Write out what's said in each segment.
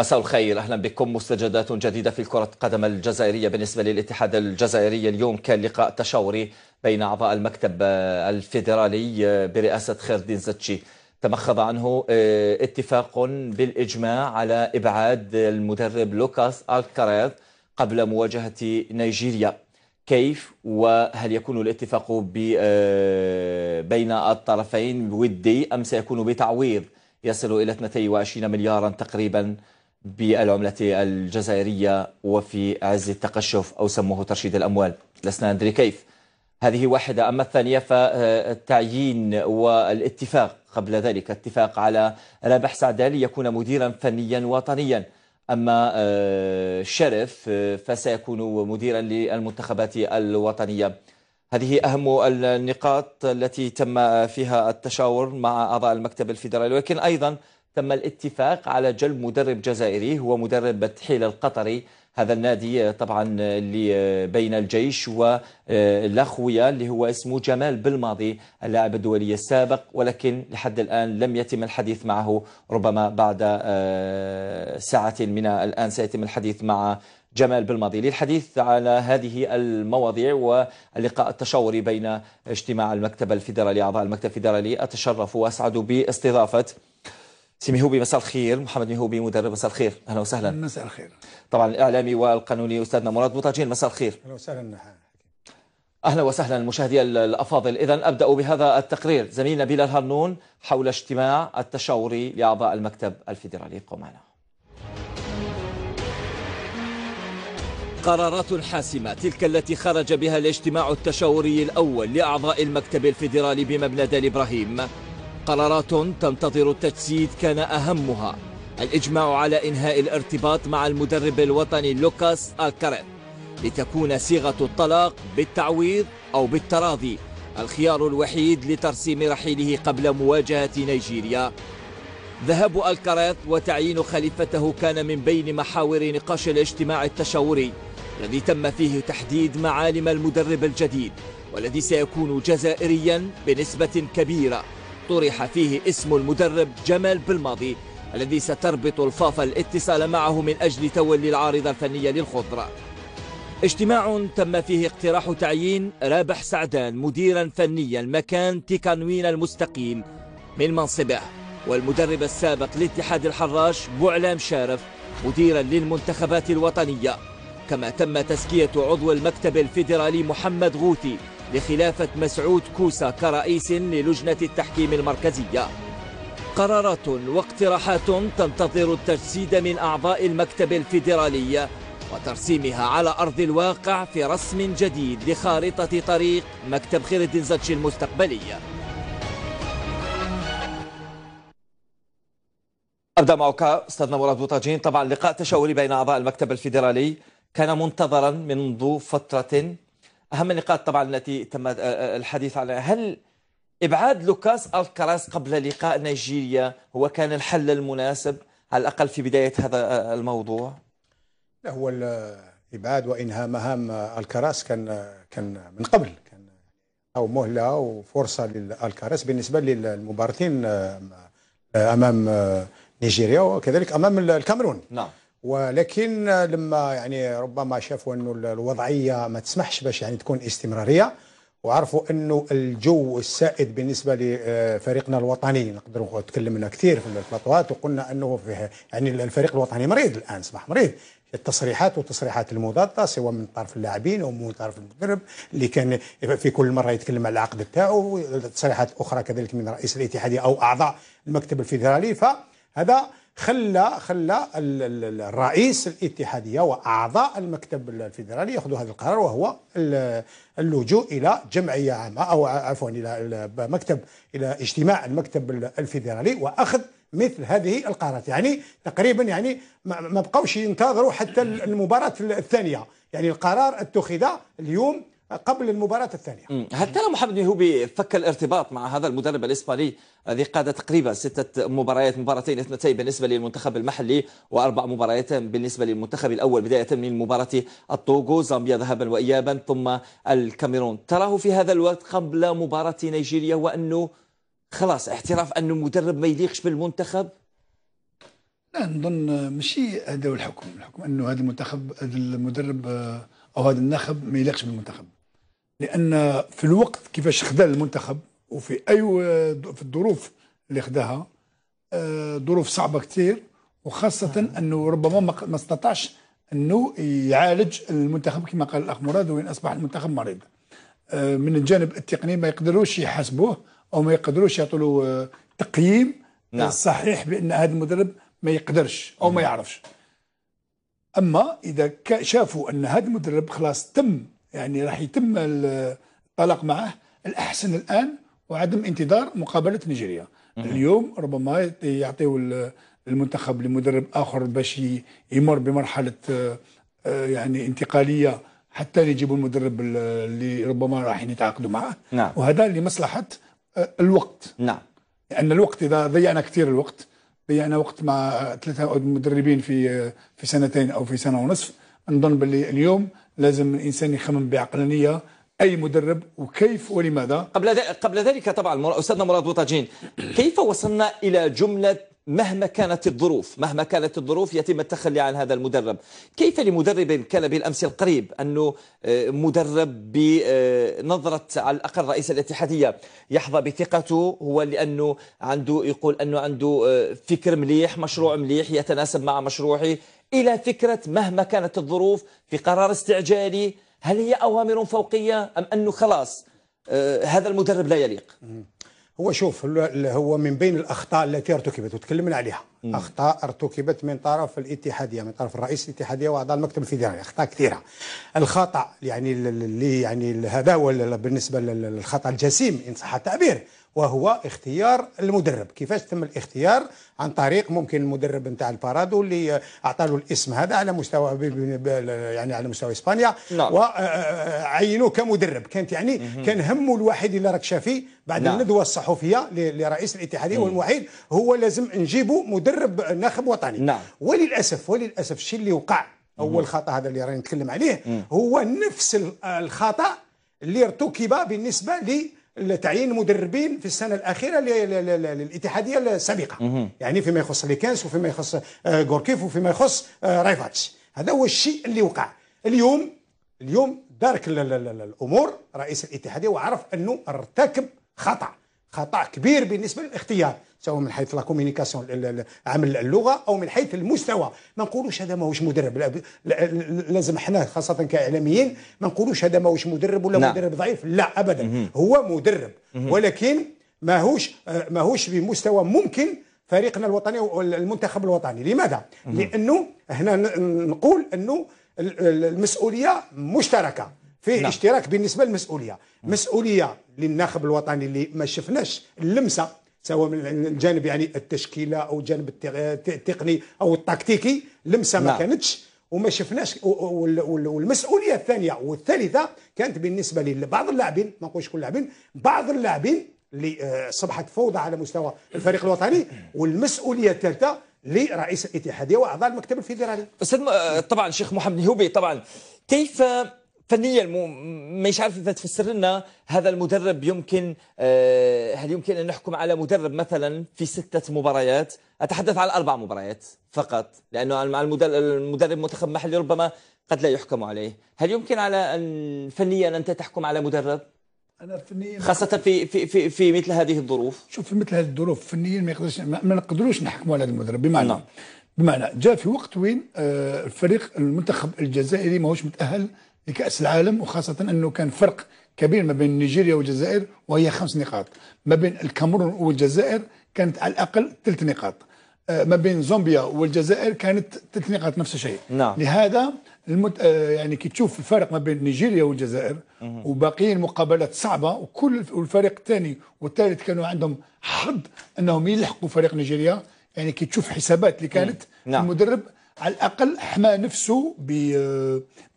مساء الخير اهلا بكم مستجدات جديده في كره القدم الجزائريه بالنسبه للاتحاد الجزائري اليوم كان لقاء تشاوري بين اعضاء المكتب الفيدرالي برئاسه الدين زتشي تمخض عنه آه، اتفاق بالاجماع على ابعاد المدرب لوكاس الكاريز قبل مواجهه نيجيريا كيف وهل يكون الاتفاق آه، بين الطرفين ودي ام سيكون بتعويض يصل إلى 22 مليارا تقريبا بالعملة الجزائرية وفي عز التقشف أو سموه ترشيد الأموال لسنا ندري كيف هذه واحدة أما الثانية فالتعيين والاتفاق قبل ذلك اتفاق على رابح سعدالي يكون مديرا فنيا وطنيا أما آه، شرف آه، فسيكون مديرا للمنتخبات الوطنية هذه أهم النقاط التي تم فيها التشاور مع أعضاء المكتب الفيدرالي ولكن أيضا تم الاتفاق على جلب مدرب جزائري هو مدرب بتحيل القطري هذا النادي طبعا اللي بين الجيش والأخوية آه، اللي هو اسمه جمال بالماضي اللاعب الدولي السابق ولكن لحد الان لم يتم الحديث معه ربما بعد آه، ساعه من الان سيتم الحديث مع جمال بالماضي للحديث على هذه المواضيع واللقاء التشاوري بين اجتماع المكتب الفيدرالي اعضاء المكتب الفيدرالي اتشرف واسعد باستضافه سي مهوبي مساء الخير محمد مهوبي مدرب مساء الخير اهلا وسهلا مساء الخير طبعا الاعلامي والقانوني استاذنا مراد بوطاجين مساء الخير اهلا وسهلا اهلا وسهلا المشاهدين الافاضل اذا ابدا بهذا التقرير زميلنا بلال هرنون حول اجتماع التشاوري لاعضاء المكتب الفيدرالي ابقوا معنا قرارات حاسمة تلك التي خرج بها الاجتماع التشاوري الأول لأعضاء المكتب الفيدرالي بمبنى دال إبراهيم قرارات تنتظر التجسيد كان أهمها الإجماع على إنهاء الارتباط مع المدرب الوطني لوكاس الكاريت لتكون صيغة الطلاق بالتعويض أو بالتراضي الخيار الوحيد لترسيم رحيله قبل مواجهة نيجيريا ذهاب الكاريت وتعيين خليفته كان من بين محاور نقاش الاجتماع التشاوري الذي تم فيه تحديد معالم المدرب الجديد والذي سيكون جزائريا بنسبة كبيرة طرح فيه اسم المدرب جمال بالماضي الذي ستربط الفاف الاتصال معه من أجل تولي العارضة الفنية للخضرة اجتماع تم فيه اقتراح تعيين رابح سعدان مديرا فنيا مكان تيكانوين المستقيم من منصبه والمدرب السابق لاتحاد الحراش بوعلام شارف مديرا للمنتخبات الوطنية كما تم تزكية عضو المكتب الفيدرالي محمد غوتي لخلافة مسعود كوسا كرئيس للجنة التحكيم المركزية قرارات واقتراحات تنتظر التجسيد من أعضاء المكتب الفيدرالي وترسيمها على أرض الواقع في رسم جديد لخارطة طريق مكتب خير الدين زتشي المستقبلي أبدأ معك أستاذنا مراد بوطاجين طبعا لقاء تشاوري بين أعضاء المكتب الفيدرالي كان منتظرا منذ فترة أهم النقاط طبعا التي تم آه، آه، الحديث عنها هل إبعاد لوكاس ألكراس قبل لقاء نيجيريا هو كان الحل المناسب على الأقل في بداية هذا آه، الموضوع؟ لا هو الإبعاد وإنهاء مهام ألكراس كان كان من قبل كان أو مهلة وفرصة لألكراس بالنسبة للمباراتين أمام نيجيريا وكذلك أمام الكاميرون نعم ولكن لما يعني ربما شافوا انه الوضعيه ما تسمحش باش يعني تكون استمراريه وعرفوا انه الجو السائد بالنسبه لفريقنا الوطني نقدروا تكلمنا كثير في البلاطوات وقلنا انه فيه يعني الفريق الوطني مريض الان اصبح مريض التصريحات والتصريحات المضاده سواء من طرف اللاعبين او من طرف المدرب اللي كان في كل مره يتكلم على العقد تاعو تصريحات اخرى كذلك من رئيس الاتحاد او اعضاء المكتب الفيدرالي فهذا خلى خلى الرئيس الاتحاديه واعضاء المكتب الفيدرالي ياخذوا هذا القرار وهو اللجوء الى جمعيه عامه او عفوا الى مكتب الى اجتماع المكتب الفيدرالي واخذ مثل هذه القرارات يعني تقريبا يعني ما بقاوش ينتظروا حتى المباراه الثانيه يعني القرار اتخذ اليوم قبل المباراة الثانية هل ترى محمد ميهوبي فك الارتباط مع هذا المدرب الإسباني الذي قاد تقريبا ستة مباريات مباراتين اثنتين بالنسبة للمنتخب المحلي وأربع مباريات بالنسبة للمنتخب الأول بداية من مباراة الطوغو زامبيا ذهبا وإيابا ثم الكاميرون تراه في هذا الوقت قبل مباراة نيجيريا وأنه خلاص اعتراف أنه مدرب ما يليقش بالمنتخب لا نظن ماشي هذا هو الحكم الحكم أنه هذا المنتخب هذا المدرب آه، أو هذا النخب ما يليقش بالمنتخب لان في الوقت كيفاش خدا المنتخب وفي اي في الظروف اللي خداها آه، ظروف صعبه كثير وخاصه نعم. انه ربما ما استطاعش انه يعالج المنتخب كما قال الاخ مراد وين اصبح المنتخب مريض آه، من الجانب التقني ما يقدروش يحاسبوه او ما يقدروش يعطوا له آه، تقييم نعم. صحيح بان هذا المدرب ما يقدرش او ما نعم. يعرفش اما اذا شافوا ان هذا المدرب خلاص تم يعني راح يتم الطلاق معه الاحسن الان وعدم انتظار مقابله نيجيريا اليوم ربما يعطيوا المنتخب لمدرب اخر باش يمر بمرحله آه، يعني انتقاليه حتى يجيبوا المدرب اللي ربما راح يتعاقدوا معه نعم. وهذا لمصلحه آه، الوقت نعم لان الوقت اذا ضيعنا كثير الوقت ضيعنا وقت مع ثلاثه مدربين في آه، في سنتين او في سنه ونصف نظن باللي اليوم لازم الانسان يخمم بعقلانيه اي مدرب وكيف ولماذا قبل قبل ذلك طبعا استاذنا مراد بوطاجين كيف وصلنا الى جمله مهما كانت الظروف مهما كانت الظروف يتم التخلي عن هذا المدرب كيف لمدرب كان بالأمس القريب أنه آه، مدرب بنظرة آه، على الأقل رئيس الاتحادية يحظى بثقته هو لأنه عنده يقول أنه عنده آه، فكر مليح مشروع مليح يتناسب مع مشروعي إلى فكرة مهما كانت الظروف في قرار استعجالي هل هي أوامر فوقية أم أنه خلاص آه، هذا المدرب لا يليق هو شوف هو من بين الأخطاء التي ارتكبت وتكلمنا عليها مم. أخطاء ارتكبت من طرف الاتحادية من طرف الرئيس الاتحادية وأعضاء المكتب الفيدرالي أخطاء كثيرة الخطأ يعني اللي يعني هذا بالنسبة للخطأ الجسيم إن صح التعبير وهو اختيار المدرب كيفاش تم الاختيار عن طريق ممكن المدرب نتاع البارادو اللي اعطى له الاسم هذا على مستوى يعني على مستوى اسبانيا نعم. وعينوه آه، آه، آه، كمدرب كانت يعني كان همه الوحيد اللي راك شافي بعد نعم. الندوه الصحفيه لرئيس الاتحاديه والوحيد هو لازم نجيبوا مدرب ناخب وطني نعم. وللاسف وللاسف الشيء اللي وقع اول خطا هذا اللي راني نتكلم عليه مم. هو نفس الخطا اللي ارتكب بالنسبه لي لتعيين مدربين في السنه الاخيره للاتحاديه السابقه يعني فيما يخص ليكانس وفيما يخص آه، غوركيف وفيما يخص آه، رايفاتش هذا هو الشيء اللي وقع اليوم اليوم دارك الامور رئيس الاتحاديه وعرف انه ارتكب خطا خطا كبير بالنسبه للاختيار سواء من حيث لا كومينيكاسيون عمل اللغه او من حيث المستوى ما نقولوش هذا ماهوش مدرب لازم حنا خاصه كاعلاميين ما نقولوش هذا ماهوش مدرب ولا لا. نعم. مدرب ضعيف لا ابدا هو مدرب ولكن ماهوش ماهوش بمستوى ممكن فريقنا الوطني والمنتخب الوطني لماذا لانه هنا نقول انه المسؤوليه مشتركه في نعم. اشتراك بالنسبه للمسؤوليه مسؤوليه للناخب الوطني اللي ما شفناش اللمسه سواء من الجانب يعني التشكيله او الجانب التقني او التكتيكي لمسه ما نعم. كانتش وما شفناش والمسؤوليه الثانيه والثالثه كانت بالنسبه لبعض اللاعبين ما نقولش كل اللاعبين بعض اللاعبين اللي اصبحت آه، فوضى على مستوى الفريق الوطني والمسؤوليه الثالثه لرئيس الاتحاديه واعضاء المكتب الفيدرالي استاذ طبعا شيخ محمد الهوبي طبعا كيف فنيا مو مش عارف تفسر لنا هذا المدرب يمكن آه، هل يمكن ان نحكم على مدرب مثلا في سته مباريات اتحدث عن اربع مباريات فقط لانه المدرب منتخب محلي ربما قد لا يحكم عليه هل يمكن على ان فنيا انت تحكم على مدرب انا فنيا خاصه في في في, في مثل هذه الظروف شوف في مثل هذه الظروف فنيا ما يقدرش ما نقدروش نحكموا على هذا المدرب بمعنى نعم. بمعنى جاء في وقت وين آه، الفريق المنتخب الجزائري ماهوش متاهل لكأس العالم وخاصة أنه كان فرق كبير ما بين نيجيريا والجزائر وهي خمس نقاط ما بين الكاميرون والجزائر كانت على الأقل ثلاث نقاط آه، ما بين زومبيا والجزائر كانت ثلاث نقاط نفس الشيء نعم. لهذا المت... آه، يعني كي تشوف الفرق ما بين نيجيريا والجزائر وباقي المقابلات صعبه وكل والفريق الثاني والثالث كانوا عندهم حظ انهم يلحقوا فريق نيجيريا يعني كي تشوف حسابات اللي كانت نعم. المدرب على الاقل حمى نفسه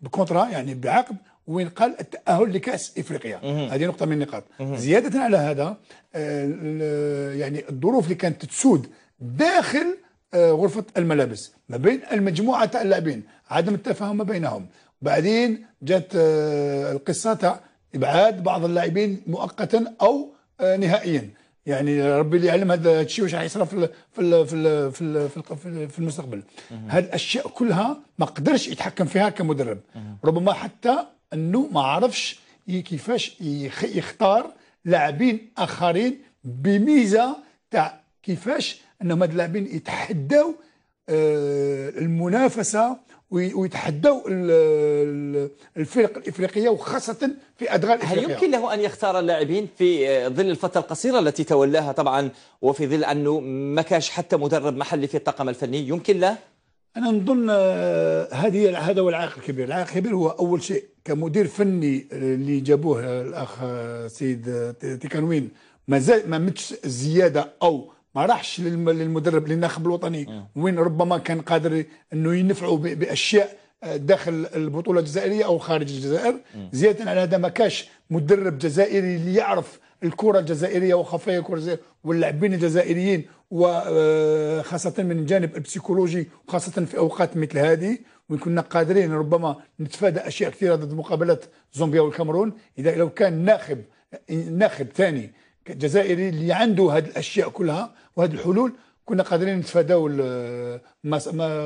بكونترا يعني بعقد وين قال التاهل لكاس افريقيا هذه نقطه من النقاط زياده على هذا آه، يعني الظروف اللي كانت تسود داخل آه، غرفه الملابس ما بين المجموعه تاع اللاعبين عدم التفاهم ما بينهم بعدين جات آه، القصه تاع ابعاد بعض اللاعبين مؤقتا او نهائيا يعني ربي اللي يعلم هذا الشيء واش راح يصرى في في في في, في, في المستقبل هذه الاشياء كلها ما قدرش يتحكم فيها كمدرب ربما حتى انه ما عرفش كيفاش يختار لاعبين اخرين بميزه تاع كيفاش انهم هاد اللاعبين يتحدوا آه، المنافسه ويتحدوا الفرق الافريقيه وخاصه في ادغال افريقيا هل يمكن له ان يختار اللاعبين في آه، ظل الفتره القصيره التي تولاها طبعا وفي ظل انه ما كانش حتى مدرب محلي في الطاقم الفني يمكن له انا نظن آه، هذه هذا هو العائق الكبير العائق الكبير هو اول شيء كمدير فني اللي جابوه الاخ آه، سيد تيكانوين ما زال ما متش الزياده او ما راحش للمدرب للناخب الوطني اه. وين ربما كان قادر انه ينفعوا باشياء آه، داخل البطوله الجزائريه او خارج الجزائر اه. زياده على هذا ما كاش مدرب جزائري اللي يعرف الكره الجزائريه وخفايا الكره الجزائريه واللاعبين الجزائريين وخاصه من الجانب البسيكولوجي وخاصه في اوقات مثل هذه وإن كنا قادرين ربما نتفادى اشياء كثيره ضد مقابلات زومبيا والكاميرون اذا لو كان ناخب ناخب ثاني جزائري اللي عنده هذه الاشياء كلها وهذه الحلول كنا قادرين نتفاداو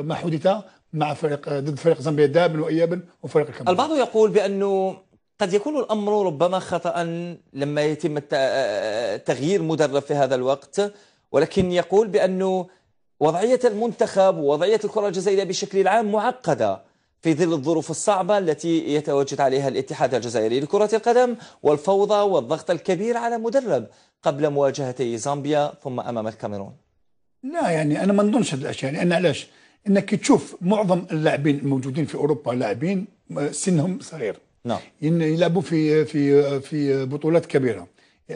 ما حدث مع فريق ضد فريق زامبيا دابا وايابا وفريق الكاميرون البعض يقول بانه قد يكون الامر ربما خطا لما يتم تغيير مدرب في هذا الوقت ولكن يقول بانه وضعيه المنتخب ووضعيه الكره الجزائريه بشكل عام معقده في ظل الظروف الصعبه التي يتواجد عليها الاتحاد الجزائري لكره القدم والفوضى والضغط الكبير على مدرب قبل مواجهتي زامبيا ثم امام الكاميرون لا يعني انا ما نظنش هذه الاشياء لان علاش انك تشوف معظم اللاعبين الموجودين في اوروبا لاعبين آه، سنهم صغير نعم يلعبوا في في في بطولات كبيره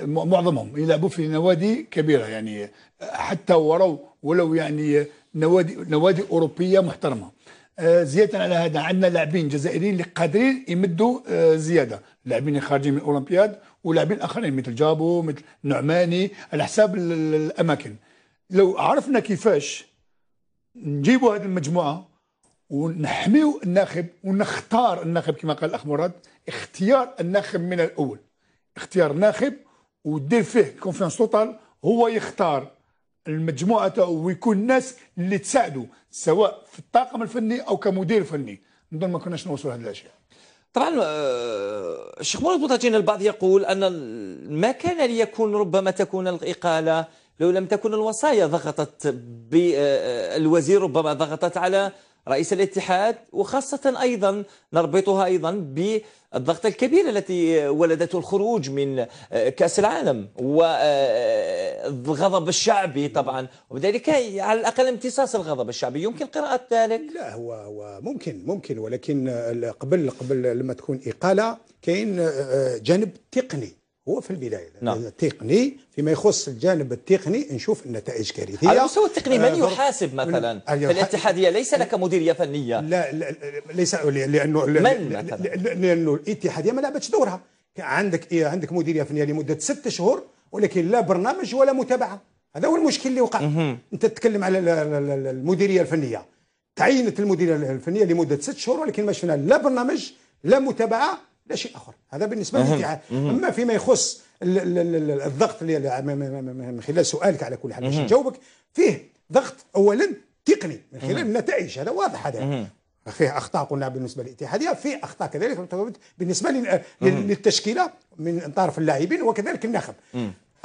معظمهم يلعبوا في نوادي كبيره يعني آه، حتى ولو ولو يعني آه، نوادي نوادي اوروبيه محترمه زياده على هذا عندنا لاعبين جزائريين اللي قادرين يمدوا زياده لاعبين خارجين من الاولمبياد ولاعبين اخرين مثل جابو مثل نعماني على حساب الاماكن لو عرفنا كيفاش نجيبوا هذه المجموعه ونحميو الناخب ونختار الناخب كما قال الاخ مراد اختيار الناخب من الاول اختيار ناخب ودير فيه كونفيونس توتال هو يختار المجموعه تاعو ويكون الناس اللي تساعدوا سواء في الطاقم الفني او كمدير فني نظن ما كناش نوصلوا لهذه الاشياء طبعا آه، الشيخ مولود بوتاجين البعض يقول أن ما كان ليكون ربما تكون الإقالة لو لم تكن الوصايا ضغطت بالوزير آه، آه، ربما ضغطت على رئيس الاتحاد وخاصة أيضا نربطها أيضا بالضغط الكبير التي ولدته الخروج من آه، كأس العالم والغضب آه، آه، الشعبي طبعا وبذلك على الأقل امتصاص الغضب الشعبي يمكن قراءة ذلك لا هو, هو ممكن ممكن ولكن قبل قبل لما تكون إقالة كاين جانب تقني هو في البدايه نعم. التقني فيما يخص الجانب التقني نشوف النتائج كارثيه على المستوى التقني من آه، يحاسب مثلا آه، في الاتحاديه ليس لك مديريه فنيه لا, لا ليس لانه من مثلا لانه الاتحاديه ما لعبتش دورها عندك إيه عندك مديريه فنيه لمده ست شهور ولكن لا برنامج ولا متابعه هذا هو المشكل اللي وقع انت تتكلم على المديريه الفنيه تعينت المديريه الفنيه لمده ست شهور ولكن ما شفنا لا برنامج لا متابعه لا شيء اخر هذا بالنسبه لي اما فيما يخص الضغط من خلال سؤالك على كل حال باش نجاوبك فيه ضغط اولا تقني من خلال النتائج هذا واضح هذا فيه اخطاء قلنا بالنسبه للاتحاديه فيه اخطاء كذلك بالنسبه للتشكيله من طرف اللاعبين وكذلك الناخب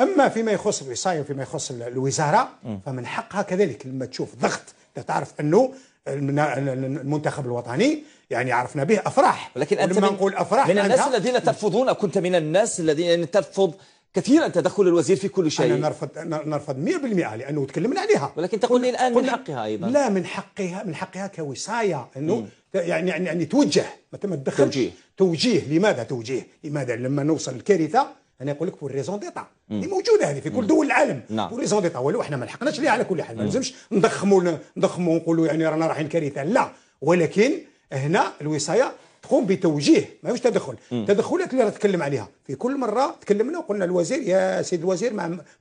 اما فيما يخص الوصايه وفيما يخص الوزاره فمن حقها كذلك لما تشوف ضغط تعرف انه المنتخب الوطني يعني عرفنا به افراح ولكن انت من نقول افراح من الناس الذين ترفضون كنت من الناس الذين يعني ترفض كثيرا تدخل الوزير في كل شيء انا نرفض نرفض 100% لانه تكلمنا عليها ولكن تقول لي الان من حقها ايضا لا من حقها من حقها كوصايه انه يعني يعني يعني توجه ما تدخلش توجيه توجيه لماذا توجيه؟ لماذا لما نوصل الكارثه انا نقول لك بور ريزون ديتا اللي موجوده هذه في كل دول العالم بور نعم. ريزون ديتا ولو احنا ما لحقناش ليها على كل حال ما لازمش نضخموا نضخموا ونقولوا يعني رانا رايحين كارثه لا ولكن هنا الوصايه تقوم بتوجيه ماهوش تدخل التدخلات اللي تكلم عليها في كل مره تكلمنا وقلنا الوزير يا سيد الوزير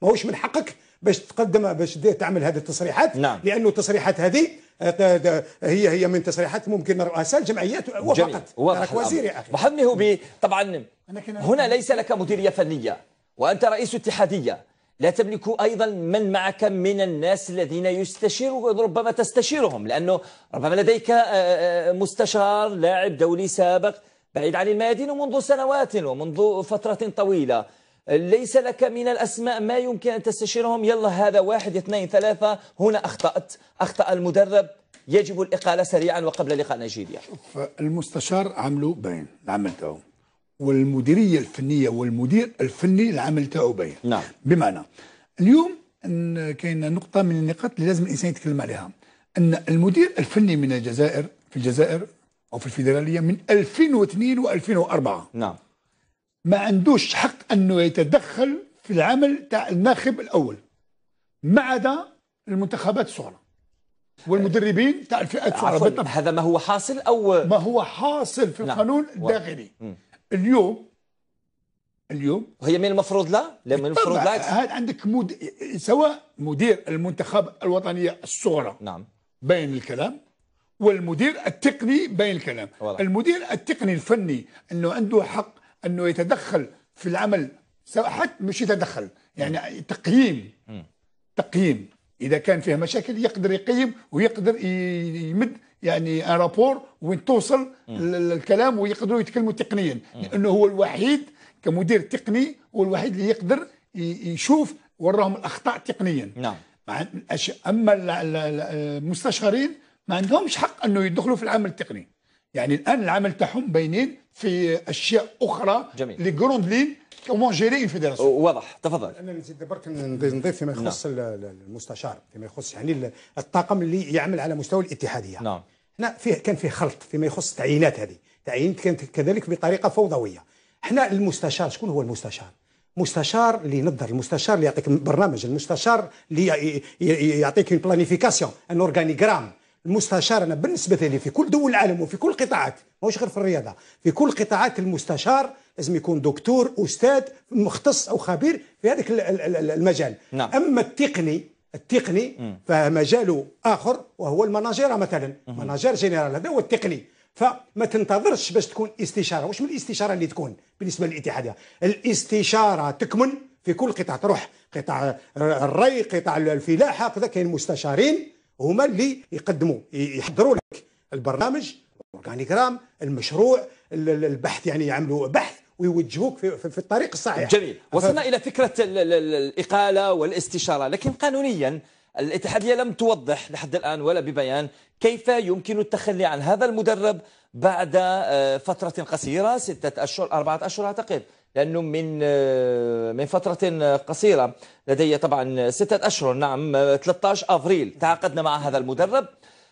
ماهوش من حقك باش تقدم باش تعمل هذه التصريحات نعم. لانه التصريحات هذه آه، آه، آه، هي هي من تصريحات ممكن رؤساء الجمعيات وفقت وضح وزير يا اخي محمد هوبي طبعا هنا ليس لك مديريه فنيه وانت رئيس اتحاديه لا تملك ايضا من معك من الناس الذين يستشير ربما تستشيرهم لانه ربما لديك مستشار لاعب دولي سابق بعيد عن الميادين ومنذ سنوات ومنذ فتره طويله ليس لك من الأسماء ما يمكن أن تستشيرهم يلا هذا واحد اثنين ثلاثة هنا أخطأت أخطأ المدرب يجب الإقالة سريعا وقبل لقاء نيجيريا المستشار عمله بين العمل تاعو والمديرية الفنية والمدير الفني العمل تاعو بين نعم بمعنى اليوم كاين نقطة من النقاط اللي لازم الإنسان يتكلم عليها أن المدير الفني من الجزائر في الجزائر أو في الفيدرالية من 2002 و2004 نعم ما عندوش حق انه يتدخل في العمل تاع الناخب الاول ما عدا المنتخبات الصغرى والمدربين تاع الفئات الصغرى هذا ما هو حاصل او ما هو حاصل في نعم. القانون الداخلي اليوم اليوم وهي من المفروض لا لا من المفروض لا هذا عندك مد... سواء مدير المنتخب الوطنيه الصغرى نعم بين الكلام والمدير التقني بين الكلام والله. المدير التقني الفني انه عنده حق انه يتدخل في العمل حتى مش يتدخل يعني تقييم تقييم اذا كان فيها مشاكل يقدر يقيم ويقدر يمد يعني ان رابور وين توصل الكلام ويقدروا يتكلموا تقنيا لانه هو الوحيد كمدير تقني هو الوحيد اللي يقدر يشوف وراهم الاخطاء تقنيا نعم اما المستشارين ما عندهمش حق انه يدخلوا في العمل التقني يعني الان العمل تاعهم باينين في اشياء اخرى جميل لي جروند لين كومون جيري اون فيدراسيون واضح تفضل انا نزيد برك نضيف فيما يخص نعم. المستشار فيما يخص يعني الطاقم اللي يعمل على مستوى الاتحاديه نعم هنا فيه كان فيه خلط فيما يخص التعيينات هذه تعيينات كانت كذلك بطريقه فوضويه احنا المستشار شكون هو المستشار مستشار اللي ينظر المستشار اللي يعطيك برنامج المستشار اللي يعطيك اون بلانيفيكاسيون ان اورغانيغرام المستشار انا بالنسبه لي في كل دول العالم وفي كل القطاعات ماهوش غير في الرياضه في كل قطاعات المستشار لازم يكون دكتور استاذ مختص او خبير في هذاك المجال نعم. اما التقني التقني فمجاله اخر وهو المناجره مثلا مناجر جنرال هذا هو التقني فما تنتظرش باش تكون استشاره واش من الاستشاره اللي تكون بالنسبه للاتحاد الاستشاره تكمن في كل قطاع تروح قطاع الري قطاع الفلاحه كذا كاين مستشارين هما اللي يقدموا يحضروا لك البرنامج الاورجانيغرام المشروع البحث يعني يعملوا بحث ويوجهوك في, في الطريق الصحيح جميل وصلنا ف... الى فكره الاقاله والاستشاره لكن قانونيا الاتحاديه لم توضح لحد الان ولا ببيان كيف يمكن التخلي عن هذا المدرب بعد آه، فتره قصيره سته اشهر اربعه اشهر اعتقد لأنه من آه، من فترة قصيرة لدي طبعا ستة أشهر نعم 13 أفريل تعاقدنا مع هذا المدرب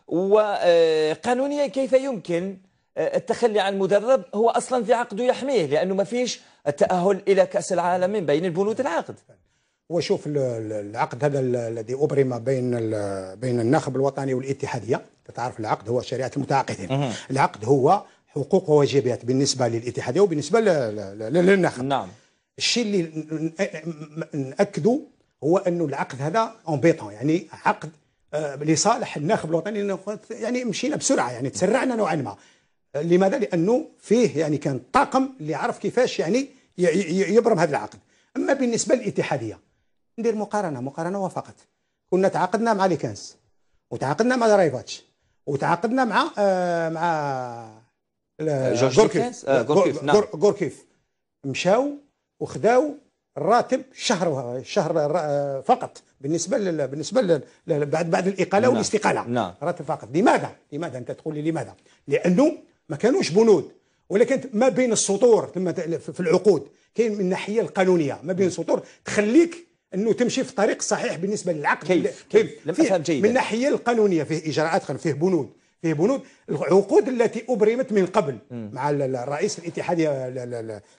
وقانونيا كيف يمكن آه، التخلي عن مدرب هو أصلا في عقده يحميه لأنه ما فيش التأهل إلى كأس العالم من بين البنود العقد وشوف العقد هذا الذي ابرم بين بين النخب الوطني والاتحاديه تعرف العقد هو شريعه المتعاقدين العقد هو حقوق وواجبات بالنسبة للاتحادية وبالنسبة للنخب نعم الشيء اللي ناكدوا هو أنه العقد هذا اون بيتون يعني عقد آه، لصالح الناخب الوطني يعني مشينا بسرعة يعني تسرعنا نوعا ما لماذا؟ لأنه فيه يعني كان طاقم اللي عرف كيفاش يعني يبرم هذا العقد أما بالنسبة للاتحادية ندير مقارنة مقارنة وفقط كنا تعاقدنا مع ليكانس وتعاقدنا مع رايفاتش وتعاقدنا مع آه مع آه، آه، نعم. غوركيف مشاو وخداو الراتب شهر شهر آه، فقط بالنسبه لل بالنسبه لل بعد بعد الاقاله نعم، والاستقاله نعم. راتب فقط لماذا لماذا انت تقول لي لماذا لانه ما كانوش بنود ولكن ما بين السطور في العقود كاين من الناحيه القانونيه ما بين السطور تخليك انه تمشي في الطريق الصحيح بالنسبه للعقد كيف كيف لم افهم جيدا من الناحيه القانونيه فيه اجراءات فيه بنود في بنود العقود التي أبرمت من قبل مع الرئيس الاتحادي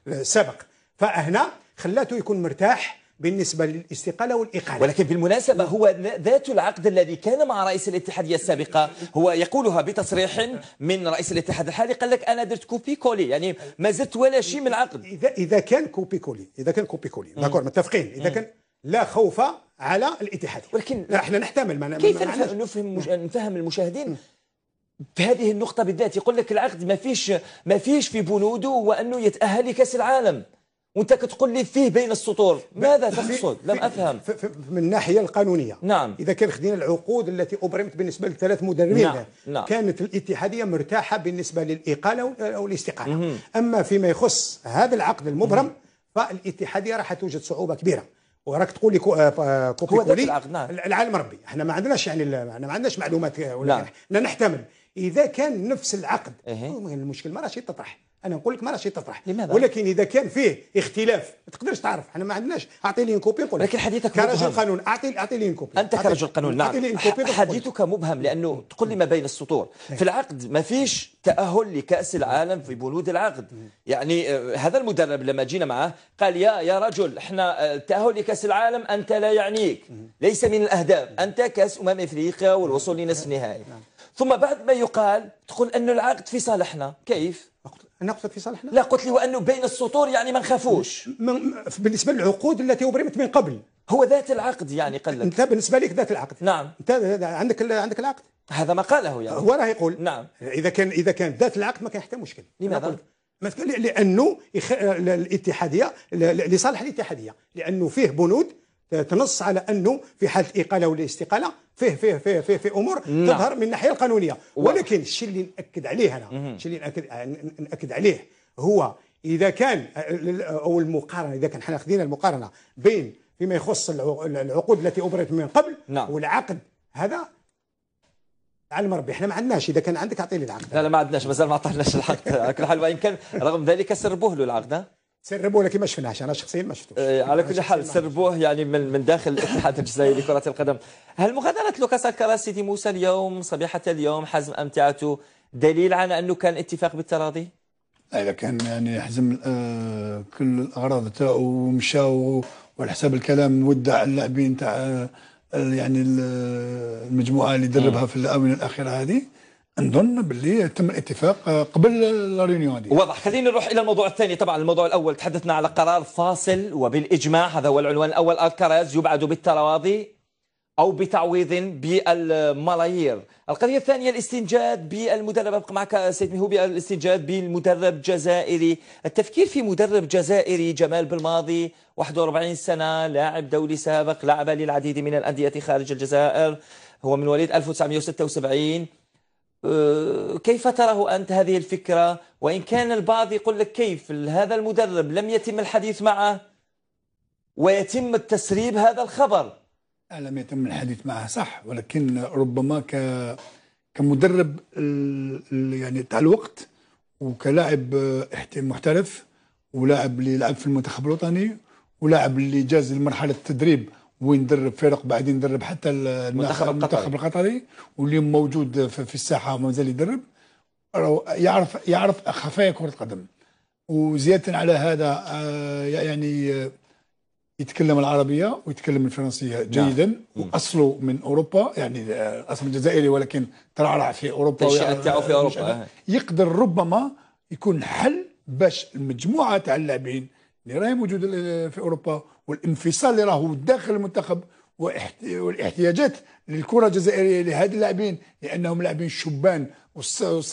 السابق فهنا خلاته يكون مرتاح بالنسبة للاستقالة والإقالة ولكن بالمناسبة هو ذات العقد الذي كان مع رئيس الاتحادية السابقة هو يقولها بتصريح من رئيس الاتحاد الحالي قال لك أنا درت كوبي كولي يعني ما زدت ولا شيء من العقد إذا إذا كان كوبي كولي إذا كان كوبي كولي داكور متفقين إذا كان لا خوف على الاتحاد ولكن احنا نحتمل ما كيف نفهم, نفهم المشاهدين بهذه النقطة بالذات يقول لك العقد ما فيش ما فيش في بنوده هو أنه يتأهل لكأس العالم وانت كتقول لي فيه بين السطور ماذا تقصد لم افهم في في من الناحيه القانونيه نعم اذا كان خدينا العقود التي ابرمت بالنسبه للثلاث مدربين نعم. نعم. كانت الاتحاديه مرتاحه بالنسبه للاقاله او الاستقاله مم. اما فيما يخص هذا العقد المبرم مم. فالاتحاديه راح توجد صعوبه كبيره وراك تقول لي آه، العقد نعم العالم ربي احنا ما عندناش يعني احنا ما عندناش معلومات نعم. ولا نعم. نحتمل اذا كان نفس العقد إيه. المشكل ما راهش يتطرح انا نقول لك ما راهش يتطرح لماذا ولكن اذا كان فيه اختلاف ما تقدرش تعرف احنا ما عندناش اعطي لي كوبي نقول لكن حديثك كرجل قانون اعطي اعطي لي كوبي انت كرجل قانون نعم لي كوبي حديثك مبهم لانه تقول لي ما بين السطور إيه. في العقد ما فيش تاهل لكاس العالم في بنود العقد يعني آه، هذا المدرب لما جينا معاه قال يا يا رجل احنا التاهل آه، لكاس العالم انت لا يعنيك ليس من الاهداف انت كاس امم افريقيا والوصول لنصف النهائي إيه. نعم. ثم بعد ما يقال تقول أن العقد في صالحنا كيف؟ أنا أقصد في صالحنا؟ لا قلت لي وأنه بين السطور يعني ما نخافوش بالنسبة للعقود التي أبرمت من قبل هو ذات العقد يعني قال لك أنت بالنسبة لك ذات العقد نعم أنت عندك عندك العقد هذا ما قاله يعني هو راه يقول نعم إذا كان إذا كان ذات العقد ما كان حتى مشكل لماذا؟ لأنه الاتحادية لصالح الاتحادية لأنه فيه بنود تنص على انه في حاله الاقاله والاستقاله فيه فيه فيه فيه, في امور لا. نعم. تظهر من الناحيه القانونيه ولكن الشيء اللي ناكد عليه انا الشيء اللي ناكد ناكد عليه هو اذا كان او المقارنه اذا كان حنا خدينا المقارنه بين فيما يخص العقود التي ابرت من قبل لا. نعم. والعقد هذا على المربي احنا ما عندناش اذا كان عندك اعطيني العقد لا لا ما عندناش مازال ما عطيناش العقد كل حال وان كان رغم ذلك سربوه له العقد سربوه لكن ما شفناهش انا شخصيا ما شفتوش إيه، على كل حال سربوه يعني من من داخل الاتحاد الجزائري لكره القدم هل مغادره لوكاس الكراس سيدي موسى اليوم صبيحه اليوم حزم امتعته دليل على انه كان اتفاق بالتراضي اذا كان يعني حزم آه كل الاغراض تاعو ومشى وعلى حساب الكلام ودع اللاعبين تاع آه، يعني المجموعه اللي دربها في الاونه الاخيره هذه نظن باللي تم الاتفاق قبل الريونيون هذه واضح خلينا نروح الى الموضوع الثاني طبعا الموضوع الاول تحدثنا على قرار فاصل وبالاجماع هذا هو العنوان الاول الكراز يبعد بالتراضي او بتعويض بالملايير القضيه الثانيه الاستنجاد بالمدرب ابقى معك سيد مهو الاستنجاد بالمدرب جزائري التفكير في مدرب جزائري جمال بالماضي 41 سنه لاعب دولي سابق لعب للعديد من الانديه خارج الجزائر هو من مواليد 1976 آه، كيف تراه أنت هذه الفكرة وإن كان البعض يقول لك كيف هذا المدرب لم يتم الحديث معه ويتم التسريب هذا الخبر لم يتم الحديث معه صح ولكن ربما ك كمدرب يعني تاع الوقت وكلاعب محترف ولاعب اللي لعب في المنتخب الوطني ولاعب اللي جاز لمرحله التدريب وين درب فرق بعدين درب حتى المنتخب القطري القطري واللي موجود في الساحه ومازال يدرب يعرف يعرف خفايا كره القدم وزياده على هذا آه، يعني آه، يتكلم العربيه ويتكلم الفرنسيه نعم. جيدا نعم. واصله من اوروبا يعني آه، اصل جزائري ولكن ترعرع في اوروبا في اوروبا يقدر ربما يكون حل باش المجموعه تاع اللاعبين اللي راهي موجوده في اوروبا والانفصال اللي راهو داخل المنتخب والاحتياجات للكره الجزائريه لهذه اللاعبين لانهم لاعبين شبان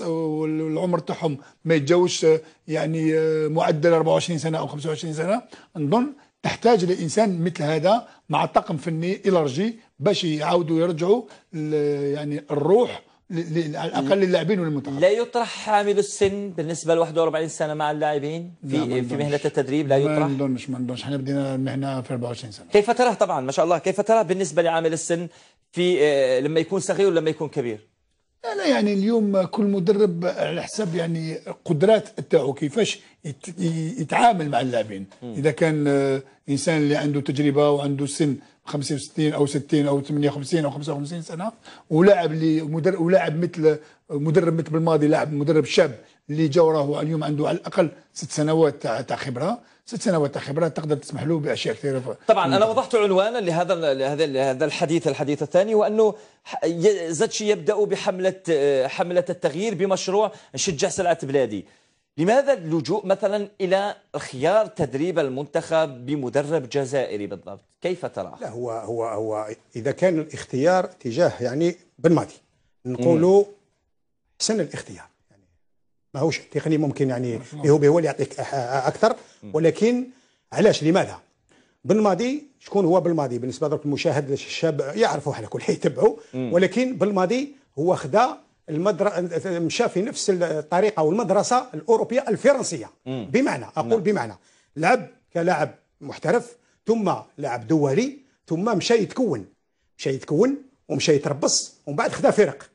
والعمر تاعهم ما يتجاوزش يعني معدل 24 سنه او 25 سنه نظن تحتاج لانسان مثل هذا مع طاقم فني الرجي باش يعاودوا يرجعوا يعني الروح على الاقل اللاعبين والمنتخب لا يطرح حامل السن بالنسبه ل 41 سنه مع اللاعبين في في مهنه التدريب لا يطرح ما نظنش ما نظنش احنا بدينا المهنه في 24 سنه كيف تراه طبعا ما شاء الله كيف تراه بالنسبه لعامل السن في آه، لما يكون صغير ولما يكون كبير لا يعني اليوم كل مدرب على حسب يعني قدرات تاعو كيفاش يتعامل مع اللاعبين اذا كان آه، انسان اللي عنده تجربه وعنده سن 65 او 60 او 58 او 55 سنه ولاعب اللي مدرب ولاعب مثل مدرب مثل بالماضي لاعب مدرب شاب اللي جا راهو اليوم عنده على الاقل ست سنوات تاع تاع خبره ست سنوات تاع خبره تقدر تسمح له باشياء كثيره طبعا انا وضحت عنوانا لهذا لهذا لهذا الحديث الحديث الثاني وانه زتشي يبدا بحمله حمله التغيير بمشروع نشجع سلعه بلادي لماذا اللجوء مثلا الى خيار تدريب المنتخب بمدرب جزائري بالضبط كيف ترى لا هو هو هو اذا كان الاختيار تجاه يعني بن ماضي نقولوا حسن الاختيار ماهوش تقني ممكن يعني هو هو اللي يعطيك اكثر ولكن علاش لماذا؟ بالماضي شكون هو بالماضي بالنسبه لدرك المشاهد الشاب يعرفوا على كل حي يتبعوا ولكن بالماضي هو خدا المدر... مشى في نفس الطريقه والمدرسه الاوروبيه الفرنسيه مم. بمعنى اقول مم. نعم. بمعنى لعب كلاعب محترف ثم لاعب دولي ثم مشى يتكون مشى يتكون ومشى يتربص ومن بعد خدا فرق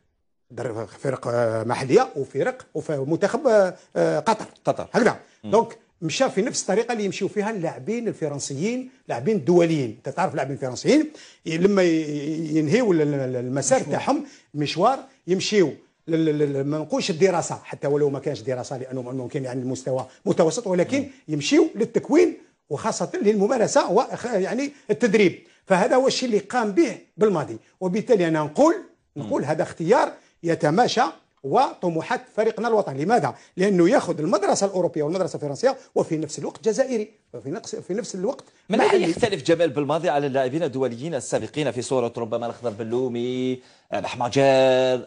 فرق آه، محليه وفرق ومنتخب منتخب آه، آه، قطر قطر هكذا دونك مشى في نفس الطريقه اللي يمشيو فيها اللاعبين الفرنسيين اللاعبين الدوليين انت تعرف اللاعبين الفرنسيين لما ينهيو المسار تاعهم مشوار يمشيو ما نقولش الدراسه حتى ولو ما كانش دراسه لانه ممكن يعني المستوى متوسط ولكن يمشيو للتكوين وخاصه للممارسه ويعني التدريب فهذا هو الشيء اللي قام به بالماضي وبالتالي انا نقول نقول هذا اختيار يتماشى وطموحات فريقنا الوطني لماذا لانه ياخذ المدرسه الاوروبيه والمدرسه الفرنسيه وفي نفس الوقت جزائري وفي نفس في نفس الوقت من اين يختلف جمال بالماضي على اللاعبين الدوليين السابقين في صوره ربما الاخضر بلومي الحماجر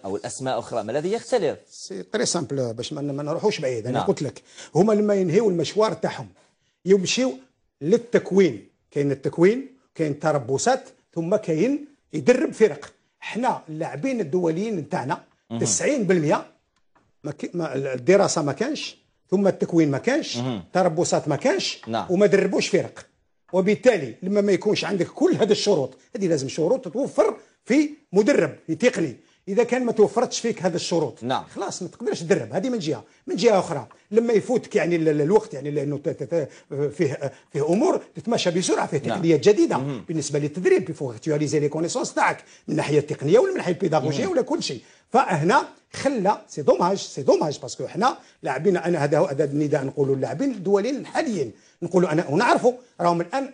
او الاسماء اخرى ما الذي يختلف سي تري سامبل باش ما نروحوش بعيد انا نعم. قلت لك هما لما ينهيو المشوار تاعهم يمشيو للتكوين كاين التكوين كاين تربصات ثم كاين يدرب فرق احنا اللاعبين الدوليين نتاعنا 90% ما الدراسه ما كانش ثم التكوين ما كانش تربصات ما كانش نعم. وما دربوش فرق وبالتالي لما ما يكونش عندك كل هذه الشروط هذه لازم شروط تتوفر في مدرب في تقني اذا كان ما توفرتش فيك هذه الشروط نعم. خلاص ما تقدرش تدرب هذه من جهه من جهه اخرى لما يفوتك يعني الوقت يعني لانه فيه فيه امور تتماشى بسرعه فيه نعم. تقنيات نعم. جديده مم. بالنسبه للتدريب فوق اكتواليزي لي كونيسونس تاعك من الناحيه التقنيه ولا من الناحيه البيداغوجيه ولا كل شيء فهنا خلى سي دوماج سي دوماج باسكو حنا لاعبين انا هذا هذا النداء نقولوا اللاعبين الدوليين الحاليين نقولوا انا ونعرفوا راهم الان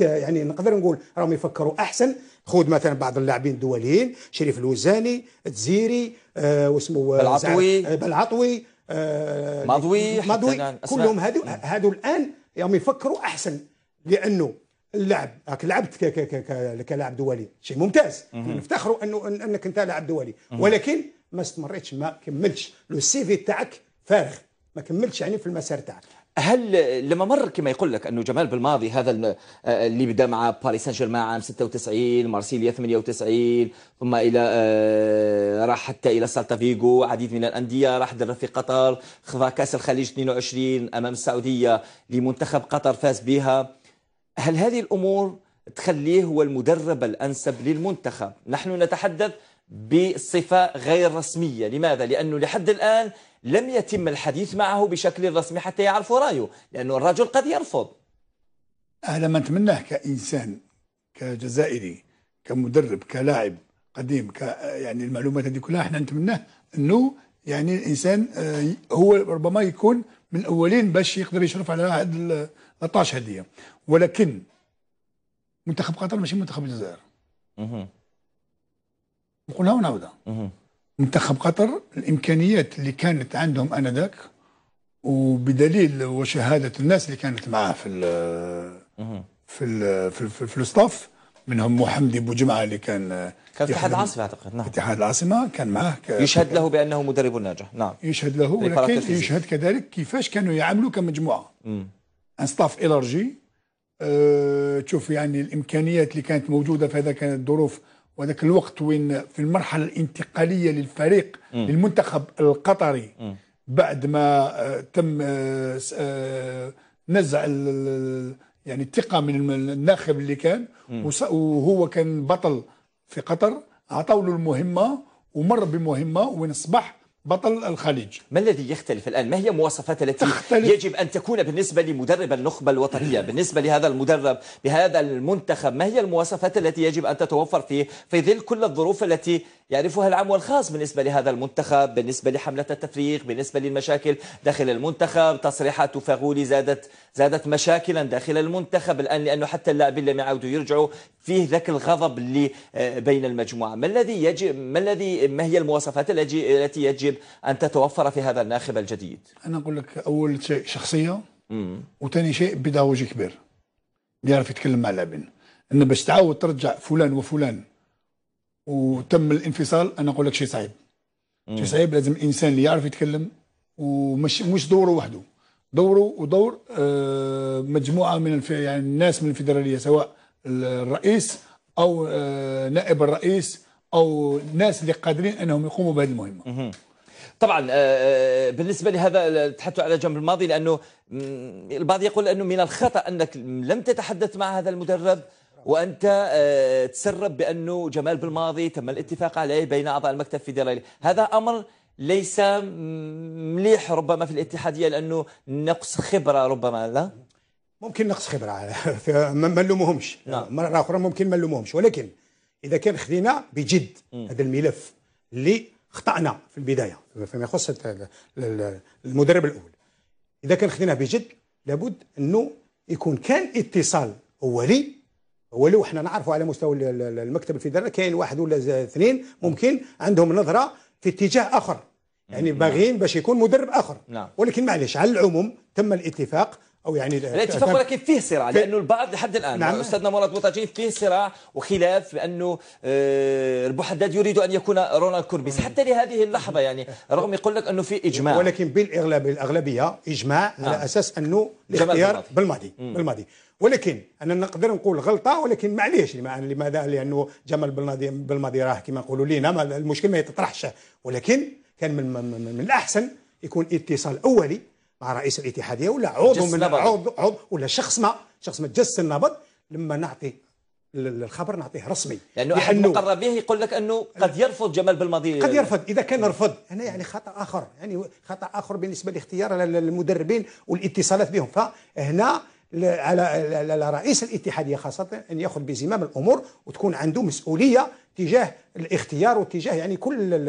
يعني نقدر نقول راهم يفكروا احسن خذ مثلا بعض اللاعبين الدوليين شريف الوزاني تزيري آه واسمه آه، بالعطوي آه، بالعطوي آه مضوي مضوي كلهم هادو هادو الان يوم يفكروا احسن لانه اللعب راك لعبت كلاعب دولي شيء ممتاز نفتخروا انه انك انت لاعب دولي ولكن ما استمريتش ما كملتش لو سي في تاعك فارغ ما كملتش يعني في المسار تاعك هل لما مر كما يقول لك انه جمال بالماضي هذا آه، اللي بدا مع باريس سان جيرمان عام 96 مارسيليا 98 ثم الى آه، راح حتى الى سالتا فيغو عديد من الانديه راح درب في قطر خذا كاس الخليج 22 امام السعوديه لمنتخب قطر فاز بها هل هذه الامور تخليه هو المدرب الانسب للمنتخب نحن نتحدث بصفه غير رسميه لماذا لانه لحد الان لم يتم الحديث معه بشكل رسمي حتى يعرفوا رايه لانه الرجل قد يرفض انا ما نتمناه كانسان كجزائري كمدرب كلاعب قديم ك يعني المعلومات هذه كلها احنا نتمناه انه يعني الانسان آه، هو ربما يكون من الاولين باش يقدر يشرف على هذا 13 هديه ولكن منتخب قطر ماشي منتخب الجزائر. اها نقولها ونعاودها. منتخب قطر الامكانيات اللي كانت عندهم انذاك وبدليل وشهاده الناس اللي كانت معاه آه، في الـ في الـ في, الـ في, في الستاف منهم محمدي بوجمعه اللي كان كان اتحاد العاصمه اعتقد نعم اتحاد العاصمه كان معاه يشهد له بانه مدرب ناجح نعم يشهد له ولكن يشهد كذلك كيفاش كانوا يعملوا كمجموعه ان ستاف الارجي أه تشوف يعني الامكانيات اللي كانت موجوده في هذاك الظروف وذاك الوقت وين في المرحله الانتقاليه للفريق م. للمنتخب القطري م. بعد ما آه، تم آه، آه، نزع يعني الثقه من الناخب اللي كان وهو كان بطل في قطر عطاو له المهمه ومر بمهمه وين اصبح بطل الخليج ما الذي يختلف الآن؟ ما هي مواصفات التي تختلف. يجب أن تكون بالنسبة لمدرب النخبة الوطنية بالنسبة لهذا المدرب بهذا المنتخب ما هي المواصفات التي يجب أن تتوفر فيه في ظل كل الظروف التي يعرفها العام والخاص بالنسبة لهذا المنتخب بالنسبة لحملة التفريغ بالنسبة للمشاكل داخل المنتخب تصريحات فاغولي زادت زادت مشاكلا داخل المنتخب الآن لأنه حتى اللاعبين لم يعودوا يرجعوا فيه ذاك الغضب اللي آه، بين المجموعة ما الذي يجب ما الذي ما هي المواصفات التي يجب أن تتوفر في هذا الناخب الجديد أنا أقول لك أول شيء شخصية وثاني شيء بداوج كبير يعرف يتكلم مع اللاعبين أن باش تعاود ترجع فلان وفلان وتم الانفصال أنا أقول لك شيء صعيب شيء صعيب لازم إنسان اللي يعرف يتكلم ومش مش دوره وحده دوره ودور آه، مجموعه من الف... يعني الناس من الفيدراليه سواء الرئيس او آه، نائب الرئيس او ناس اللي قادرين انهم يقوموا بهذه المهمه. طبعا آه، بالنسبه لهذا تحدثوا على جنب الماضي لانه البعض يقول انه من الخطا انك لم تتحدث مع هذا المدرب وانت تسرب بانه جمال بالماضي تم الاتفاق عليه بين اعضاء المكتب الفيدرالي، هذا امر ليس مليح ربما في الاتحادية لأنه نقص خبرة ربما لا؟ ممكن نقص خبرة ما نلومهمش نعم. مرة أخرى ممكن ما نلومهمش ولكن إذا كان خذينا بجد م. هذا الملف اللي خطأنا في البداية فيما يخص المدرب الأول إذا كان خذيناه بجد لابد أنه يكون كان اتصال أولي ولو احنا نعرفوا على مستوى المكتب الفيدرالي كاين واحد ولا اثنين ممكن عندهم نظره في اتجاه اخر يعني باغيين باش يكون مدرب اخر نعم. ولكن معليش على العموم تم الاتفاق او يعني الاتفاق ولكن فيه صراع لانه البعض لحد الان نعم. استاذنا مراد بوطاجي فيه صراع وخلاف بانه آه، ربح حداد يريد ان يكون رونالد كوربيس حتى لهذه اللحظه يعني رغم يقول لك انه في اجماع ولكن بالاغلب الاغلبيه اجماع آه. على نعم. اساس انه الاختيار بالماضي بالماضي ولكن انا نقدر نقول غلطه ولكن معليش لماذا لانه جمال بالماضي بالماضي راه كما نقولوا لينا المشكل ما يتطرحش ولكن كان من, من, من, من الاحسن يكون اتصال اولي مع رئيس الاتحاديه ولا عضو من عضو, عضو ولا شخص ما شخص ما جس النبض لما نعطي الخبر نعطيه رسمي لانه احد مقربيه يقول لك انه قد يرفض جمال بالماضي قد يرفض اذا كان رفض هنا يعني خطا اخر يعني خطا اخر بالنسبه لاختيار المدربين والاتصالات بهم فهنا على رئيس الاتحاديه خاصه ان ياخذ بزمام الامور وتكون عنده مسؤوليه تجاه الاختيار واتجاه يعني كل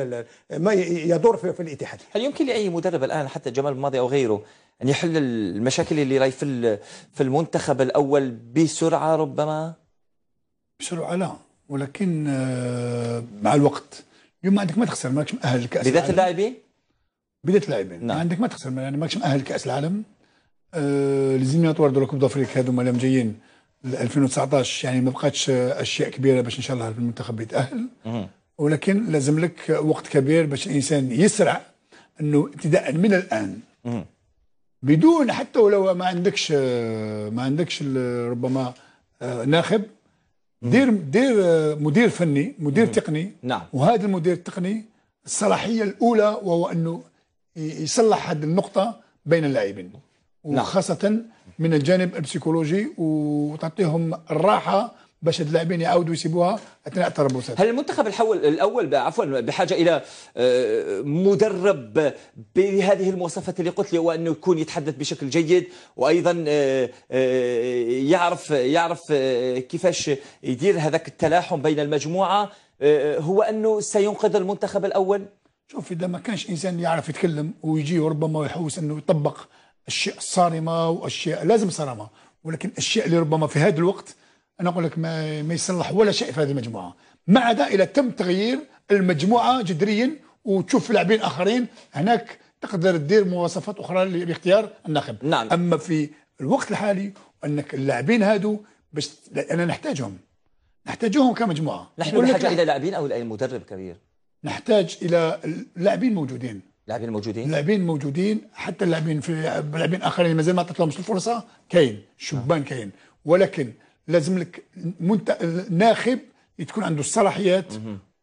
ما يدور في الاتحاد هل يمكن لاي مدرب الان حتى جمال الماضي او غيره ان يحل المشاكل اللي راي في في المنتخب الاول بسرعه ربما بسرعه لا ولكن آه، مع الوقت اليوم ما عندك ما تخسر ماكش مأهل لكأس بذات اللاعبين بذات اللاعبين نعم. ما عندك ما تخسر يعني ماكش مأهل لكأس العالم آه لازم يطور لكم كوب دافريك هذوما اللي جايين 2019 يعني ما بقاتش اشياء كبيره باش ان شاء الله المنتخب يتاهل ولكن لازم لك وقت كبير باش الانسان يسرع انه ابتداء من الان بدون حتى ولو ما عندكش ما عندكش ربما آه، ناخب دير دير آه، مدير فني مدير تقني نعم وهذا المدير التقني الصلاحيه الاولى وهو انه يصلح هذه النقطه بين اللاعبين نعم. وخاصه من الجانب البسيكولوجي وتعطيهم الراحه باش اللاعبين يعاودوا يسيبوها اثناء التربصات هل المنتخب الحول الاول عفوا بحاجه الى آه، مدرب بهذه المواصفات اللي قلت لي وانه يكون يتحدث بشكل جيد وايضا آه، آه، يعرف يعرف كيفاش يدير هذاك التلاحم بين المجموعه هو انه سينقذ المنتخب الاول شوف اذا ما كانش انسان يعرف يتكلم ويجي وربما يحوس انه يطبق اشياء صارمه واشياء لازم صارمه ولكن اشياء اللي ربما في هذا الوقت انا اقول لك ما, ما يصلح ولا شيء في هذه المجموعه ما عدا اذا تم تغيير المجموعه جذريا وتشوف لاعبين اخرين هناك تقدر تدير مواصفات اخرى باختيار الناخب نعم. اما في الوقت الحالي انك اللاعبين هادو باش انا نحتاجهم نحتاجهم كمجموعه نحن نحتاج الى لاعبين او الى مدرب كبير نحتاج الى اللاعبين موجودين لاعبين موجودين لاعبين موجودين حتى اللاعبين في لاعبين اخرين مازال ما عطيت لهمش الفرصه كاين شبان كاين ولكن لازم لك منت... ناخب تكون عنده الصلاحيات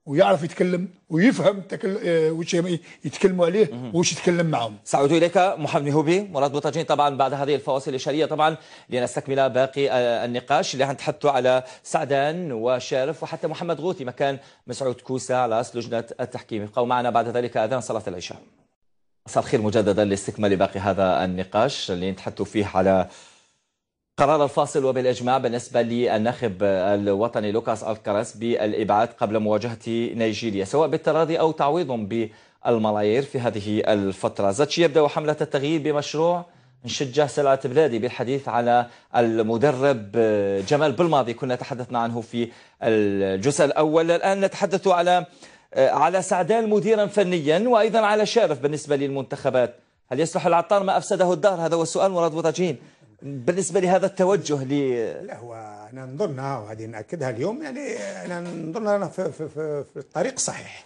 ويعرف يتكلم ويفهم تكل... آه، وش إيه، يتكلموا عليه وش يتكلم معهم سأعود إليك محمد هوبي مراد بوتاجين طبعا بعد هذه الفواصل الإشارية طبعا لنستكمل باقي آه، النقاش اللي هنتحدثوا على سعدان وشارف وحتى محمد غوثي مكان مسعود كوسة على رأس لجنة التحكيم يبقوا معنا بعد ذلك أذان صلاة العشاء مساء الخير مجددا لاستكمال باقي هذا النقاش اللي نتحدثوا فيه على قرار الفاصل وبالإجماع بالنسبة للناخب الوطني لوكاس ألكراس بالإبعاد قبل مواجهة نيجيريا سواء بالتراضي أو تعويض بالملايير في هذه الفترة زاتشي يبدأ حملة التغيير بمشروع نشجع سلعة بلادي بالحديث على المدرب جمال بالماضي كنا تحدثنا عنه في الجزء الأول الآن نتحدث على على سعدان مديرا فنيا وأيضا على شارف بالنسبة للمنتخبات هل يصلح العطار ما أفسده الدهر هذا هو السؤال مراد بوتاجين بالنسبه لهذا التوجه ل لا هو انا نظن وهذه ناكدها اليوم يعني انا انا في, في, في, في الطريق صحيح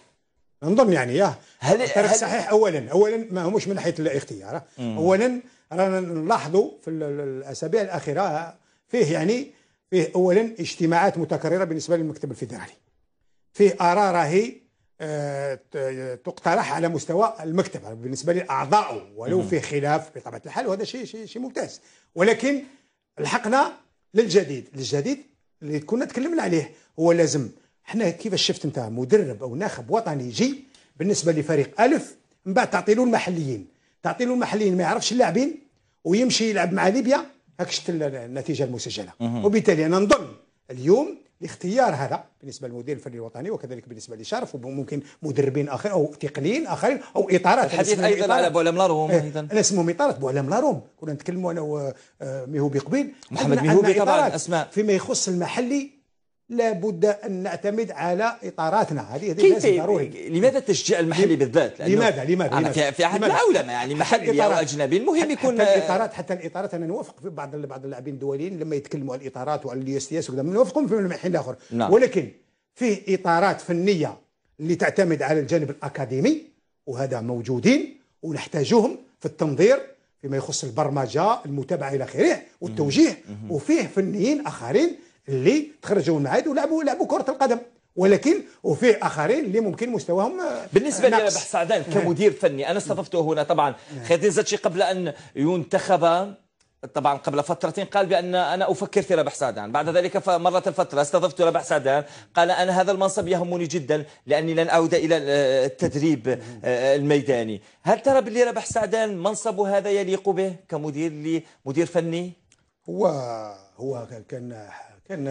نظن يعني يا هل الطريق هل صحيح اولا اولا ما هموش من ناحيه الاختيار اولا رانا نلاحظوا في الاسابيع الاخيره فيه يعني فيه اولا اجتماعات متكرره بالنسبه للمكتب الفيدرالي فيه اراء راهي آه، تقترح على مستوى المكتب بالنسبه لاعضائه ولو في خلاف بطبيعه الحال وهذا شيء شيء شيء ممتاز ولكن لحقنا للجديد للجديد اللي كنا تكلمنا عليه هو لازم احنا كيفاش شفت انت مدرب او ناخب وطني يجي بالنسبه لفريق الف من بعد تعطي له المحليين تعطي له المحليين ما يعرفش اللاعبين ويمشي يلعب مع ليبيا هكشت شفت النتيجه المسجله وبالتالي انا نظن اليوم الاختيار هذا بالنسبه للمدير الفني الوطني وكذلك بالنسبه لشرف وممكن مدربين اخرين او تقنيين اخرين او اطارات الحديث ايضا إيه، آه، إطارات. على بوعلم لاروم انا اسمهم اطارات بوعلم لاروم كنا نتكلموا انا وميهوبي قبيل محمد ميهوبي طبعا اسماء فيما يخص المحلي لابد ان نعتمد على اطاراتنا هذه كيف ضروري لماذا التشجيع المحلي بالذات؟ لماذا لماذا, أنا في احد العولمه يعني محلي او اجنبي المهم يكون حتى الاطارات حتى الاطارات انا نوافق في بعض بعض اللاعبين الدوليين لما يتكلموا على الاطارات وعلى السياسه وكذا نوافقهم في المحل الاخر نعم. ولكن فيه اطارات فنيه اللي تعتمد على الجانب الاكاديمي وهذا موجودين ونحتاجهم في التنظير فيما يخص البرمجه المتابعه الى اخره والتوجيه وفيه فنيين اخرين اللي تخرجوا المعاد ولعبوا لعبوا كره القدم ولكن وفيه اخرين اللي ممكن مستواهم آه، بالنسبه لي سعدان نعم. كمدير فني انا استضفته هنا طبعا نعم. الزتشي قبل ان ينتخب طبعا قبل فترة قال بأن أنا أفكر في ربح سعدان بعد ذلك مرت الفترة استضفت ربح سعدان قال أنا هذا المنصب يهمني جدا لأني لن أعود إلى التدريب آه، الميداني هل ترى باللي ربح سعدان منصبه هذا يليق به كمدير لمدير فني؟ هو هو كان كان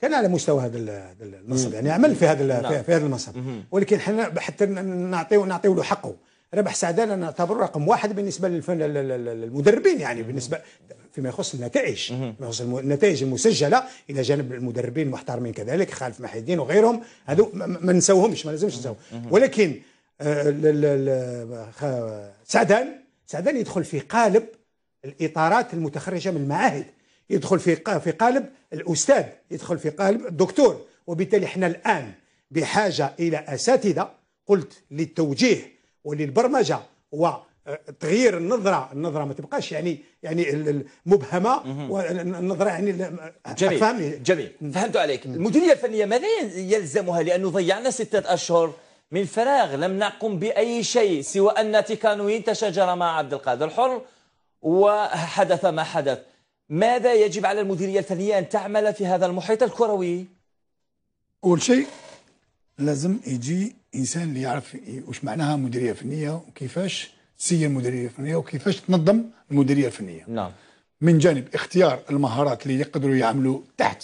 كان على مستوى هذا هذا المنصب يعني عمل في هذا نعم. في هذا المنصب ولكن حنا حتى نعطيو نعطيو له حقه ربح سعدان انا اعتبره رقم واحد بالنسبه للفن للمدربين يعني بالنسبه فيما يخص النتائج فيما يخص النتائج المسجله الى جانب المدربين المحترمين كذلك خالف محي الدين وغيرهم هذو ما نساوهمش ما لازمش نساوهم ولكن آه، سعدان سعدان يدخل في قالب الاطارات المتخرجه من المعاهد يدخل في في قالب الاستاذ يدخل في قالب الدكتور وبالتالي احنا الان بحاجه الى اساتذه قلت للتوجيه وللبرمجه وتغيير النظره النظره ما تبقاش يعني يعني مبهمه والنظره يعني جميل فهمي. جميل فهمت عليك المديريه الفنيه ماذا يلزمها لانه ضيعنا سته اشهر من فراغ لم نقم باي شيء سوى ان تيكانوين تشاجر مع عبد القادر الحر وحدث ما حدث ماذا يجب على المديرية الفنية أن تعمل في هذا المحيط الكروي؟ أول شيء لازم يجي إنسان اللي يعرف وش معناها مديرية فنية وكيفاش تسير المديرية الفنية وكيفاش تنظم المديرية الفنية نعم من جانب اختيار المهارات اللي يقدروا يعملوا تحت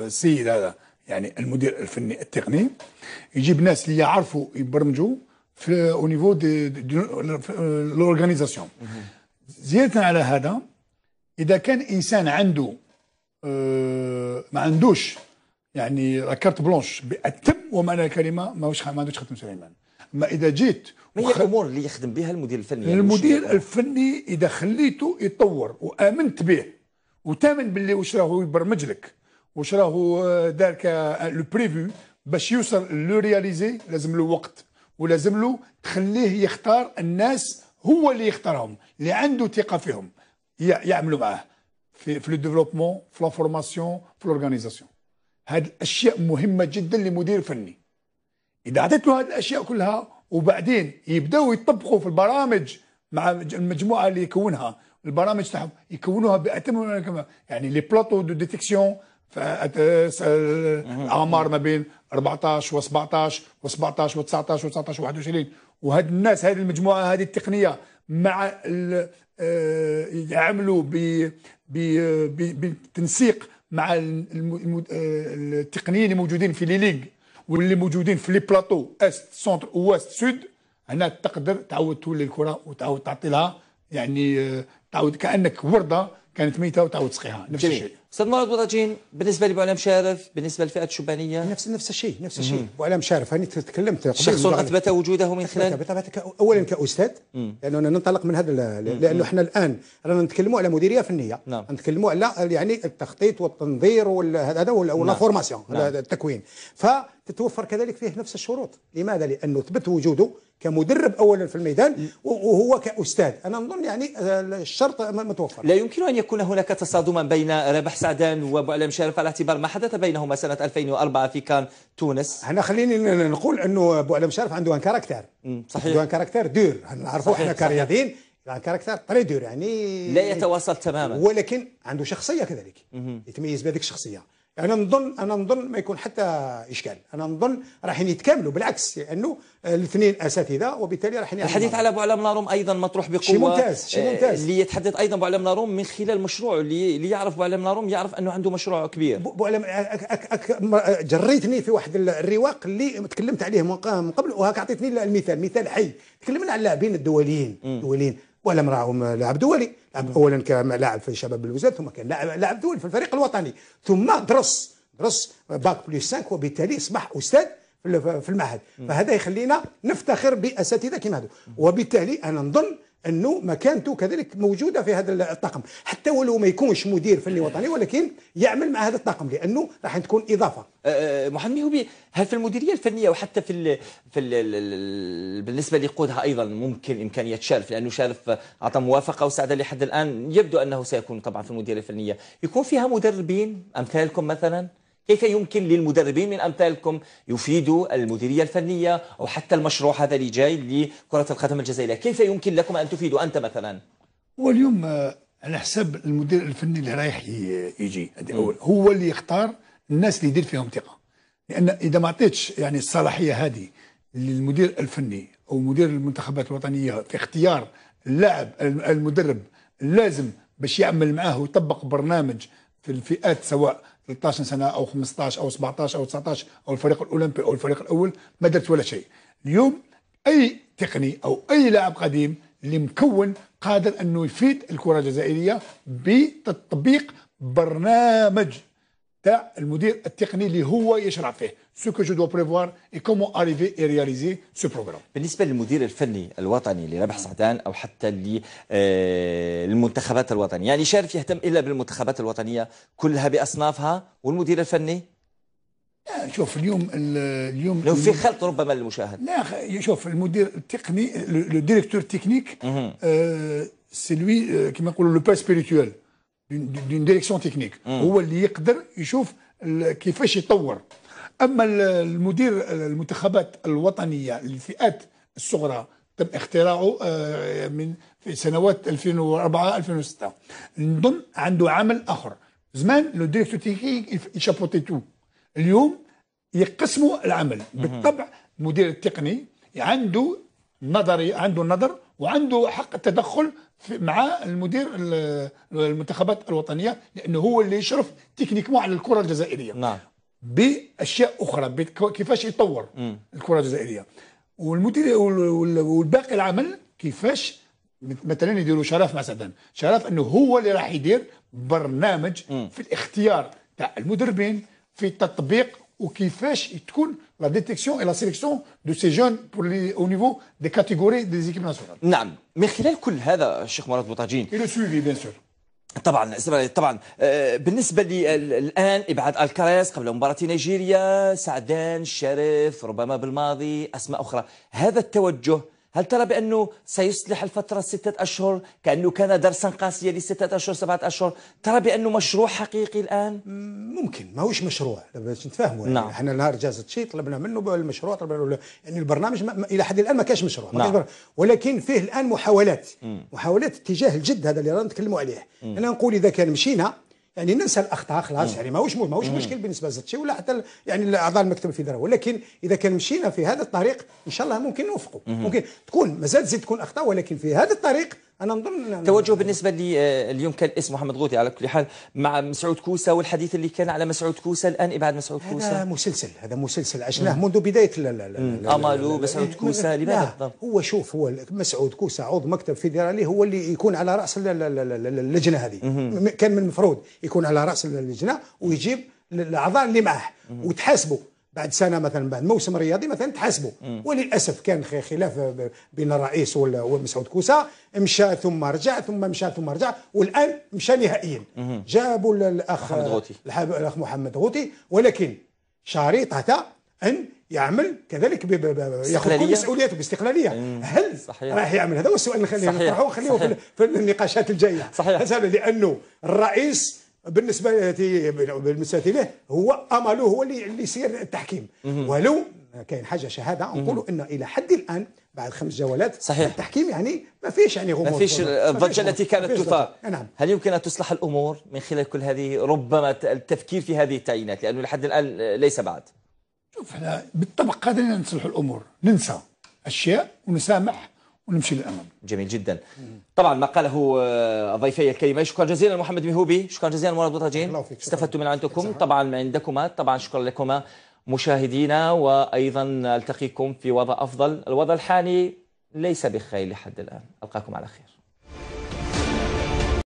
السيد هذا يعني المدير الفني التقني يجيب ناس اللي يعرفوا يبرمجوا في او نيفو دي, دي, دي لورغانيزاسيون زياده على هذا اذا كان انسان عنده آه، ما عندوش يعني كارت بلونش باتم ومعنى الكلمه ماهوش ما عندوش ختم سليمان ما اذا جيت ما هي الامور اللي يخدم بها المدير الفني يعني المدير الفني اذا خليته يطور وامنت به وتامن باللي واش راهو يبرمج لك واش راهو آه، دار لو بريفو آه، باش يوصل لو رياليزي لازم له وقت ولازم له تخليه يختار الناس هو اللي يختارهم اللي عنده ثقه فيهم يعملوا معاه في في لو ديفلوبمون في لا فورماسيون في لورغانيزاسيون هاد الاشياء مهمه جدا لمدير فني اذا عطيت له هاد الاشياء كلها وبعدين يبداو يطبقوا في البرامج مع المجموعه اللي يكونها البرامج تاعهم يكونوها باتم يعني لي بلاطو دو ديتكسيون الاعمار ما بين 14 و 17 و 17 و 19 و 19 و 21 وهاد الناس هذه المجموعه هذه التقنيه مع آه، يعملوا بالتنسيق مع آه، التقنيين اللي موجودين في لي ليغ واللي موجودين في لي بلاطو است سونتر واست سود هنا تقدر تعاود تولي الكره وتعاود تعطي لها يعني آه، تعاود كانك ورده كانت ميته وتعاود تسقيها نفس الشيء استاذ مراد بوطاجين بالنسبه لبعلام شارف بالنسبه للفئه الشبانيه نفس نفس الشيء نفس الشيء بعلام شارف هاني تكلمت شخص اثبت وجوده من خلال أثبت اولا كاستاذ لانه يعني ننطلق من هذا لانه احنا الان رانا نتكلموا على مديريه فنيه نعم. نتكلموا على يعني التخطيط والتنظير هذا لا نعم. فورماسيون نعم. التكوين ف تتوفر كذلك فيه نفس الشروط لماذا؟ لأنه ثبت وجوده كمدرب أولا في الميدان وهو كأستاذ أنا نظن يعني آه، الشرط متوفر لا يمكن أن يكون هناك تصادما بين ربح سعدان وبعلم شرف على اعتبار ما حدث بينهما سنة 2004 في كان تونس أنا خليني نقول أنه بوعلم شرف عنده ان كاركتير صحيح عنده ان كاركتير دور نعرفوا احنا كرياضيين كاركتر طري دور يعني لا يتواصل تماما ولكن عنده شخصيه كذلك يتميز بهذيك الشخصيه يعني انا نظن انا نظن ما يكون حتى اشكال انا نظن رايحين يتكاملوا بالعكس لانه الاثنين اساتذه وبالتالي رايحين الحديث على بوعلام ناروم ايضا مطروح بقوه شيء ممتاز شيء آه، ممتاز اللي يتحدث ايضا بوعلام ناروم من خلال مشروعه اللي يعرف بوعلام ناروم يعرف انه عنده مشروع كبير بوعلم جريتني في واحد الرواق اللي تكلمت عليه من قبل وهاك اعطيتني المثال مثال حي تكلمنا على اللاعبين الدوليين الدوليين ولم راه لاعب دولي لعب اولا كلاعب في شباب الوزاد ثم كان لاعب دولي في الفريق الوطني ثم درس درس باك بلس 5 وبالتالي اصبح استاذ في المعهد فهذا يخلينا نفتخر باساتذه كما هذو وبالتالي انا نظن انه مكانته كذلك موجوده في هذا الطاقم حتى ولو ما يكونش مدير فني وطني ولكن يعمل مع هذا الطاقم لانه راح تكون اضافه أه, أه، محمد هوبي هل في المديريه الفنيه وحتى في الـ في الـ بالنسبه لقودها ايضا ممكن امكانيه شارف لانه شارف اعطى موافقه وسعد لحد الان يبدو انه سيكون طبعا في المديريه الفنيه يكون فيها مدربين امثالكم مثلا كيف يمكن للمدربين من أمثالكم يفيدوا المديرية الفنية أو حتى المشروع هذا اللي جاي لكرة القدم الجزائرية كيف يمكن لكم أن تفيدوا أنت مثلا هو اليوم آه، على حساب المدير الفني اللي رايح يجي أول هو اللي يختار الناس اللي يدير فيهم ثقة لأن إذا ما عطيتش يعني الصلاحية هذه للمدير الفني أو مدير المنتخبات الوطنية في اختيار اللاعب المدرب اللازم باش يعمل معاه ويطبق برنامج في الفئات سواء 13 سنه او 15 او 17 او 19 او الفريق الاولمبي او الفريق الاول ما درت ولا شيء اليوم اي تقني او اي لاعب قديم اللي مكون قادر انه يفيد الكره الجزائريه بتطبيق برنامج تاع المدير التقني اللي هو يشرع فيه ce que je dois prévoir et comment arriver et réaliser ce programme. بالنسبة للمدير الفني الوطني لربح سعدان أو حتى للمنتخبات الوطنية يعني شارف يهتم إلا بالمنتخبات الوطنية كلها بأصنافها والمدير الفني شوف اليوم اليوم لو في خلط ربما للمشاهد لا شوف المدير التقني لو ديريكتور تكنيك سي لوي كيما نقولوا لو با سبيريتوال دون ديريكسيون تكنيك هو اللي يقدر يشوف كيفاش يطور أما المدير المنتخبات الوطنية للفئات الصغرى تم اختراعه آه، من في سنوات 2004 2006 نظن عنده عمل اخر زمان لو ديريكتور تكنيك تو اليوم يقسموا العمل بالطبع المدير التقني عنده نظري عنده نظر وعنده حق التدخل مع المدير المنتخبات الوطنيه لانه هو اللي يشرف تكنيكمون على الكره الجزائريه نعم. باشياء اخرى كيفاش يطور الكره الجزائريه والمدير والباقي العمل كيفاش مثلا يديروا شرف مثلا شرف انه هو اللي راح يدير برنامج مم. في الاختيار تاع المدربين في التطبيق وكيفاش تكون لا ديتيكسيون اي لا سيليكسيون دو سي جون بور لي او نيفو دي كاتيجوري دي زيكيب ناسيونال نعم من خلال كل هذا الشيخ مراد بوطاجين اي لو سويفي بيان سور طبعا طبعا آه، بالنسبه لي الان ابعاد الكاريز قبل مباراه نيجيريا سعدان الشريف ربما بالماضي اسماء اخرى هذا التوجه هل ترى بأنه سيصلح الفترة ستة أشهر كأنه كان درسا قاسيا لستة أشهر سبعة أشهر ترى بأنه مشروع حقيقي الآن ممكن ما هوش مشروع باش نتفاهموا نعم. يعني احنا نهار جازت شيء طلبنا منه المشروع طلبنا له يعني البرنامج ما إلى حد الآن ما كانش مشروع ما نعم. ولكن فيه الآن محاولات م. محاولات اتجاه الجد هذا اللي رانا نتكلموا عليه م. أنا نقول إذا كان مشينا يعني ننسى الاخطاء خلاص يعني ماهوش ماهوش مشكل بالنسبه لزتشي ولا حتى يعني اعضاء المكتب الفيدرالي ولكن اذا كان مشينا في هذا الطريق ان شاء الله ممكن نوفقوا ممكن تكون مازال تزيد تكون اخطاء ولكن في هذا الطريق انا نظن توجه بالنسبه لي آه، اليوم كان اسم محمد غوثي على كل حال مع مسعود كوسه والحديث اللي كان على مسعود كوسه الان ابعاد مسعود كوسه هذا مسلسل هذا مسلسل عشناه نعم. منذ بدايه لا لا لا امالو مسعود كوسه لماذا هو شوف هو مسعود كوسه عضو مكتب فيدرالي هو اللي يكون على راس اللجنه هذه كان من المفروض يكون على راس اللجنه ويجيب الاعضاء اللي معاه وتحاسبوا بعد سنه مثلا بعد موسم رياضي مثلا تحاسبوا وللاسف كان خلاف بين الرئيس ومسعود كوسا مشى ثم رجع ثم مشى ثم رجع والان مشى نهائيا جابوا الاخ محمد الاخ محمد غوتي ولكن شريطه ان يعمل كذلك ياخذ كل مسؤولياته باستقلاليه هل صحيح. راح يعمل هذا هو السؤال اللي نطرحه ونخليه في النقاشات الجايه صحيح لانه الرئيس بالنسبه بالنسبه له هو امله هو اللي اللي يصير التحكيم ولو كاين حاجه شهاده نقولوا ان الى حد الان بعد خمس جولات صحيح التحكيم يعني ما فيش يعني غموض ما فيش الضجه التي كانت تثار نعم هل يمكن ان تصلح الامور من خلال كل هذه ربما التفكير في هذه التعيينات لانه لحد الان ليس بعد شوف احنا بالطبع قادرين نصلح الامور ننسى اشياء ونسامح ونمشي للامام جميل جدا طبعا ما قاله آه، ضيفي الكريم شكرا جزيلا محمد مهوبي شكرا جزيلا مراد بطاجين استفدت من عندكم طبعا من عندكما طبعا شكرا لكما مشاهدينا وايضا التقيكم في وضع افضل الوضع الحالي ليس بخير لحد الان القاكم على خير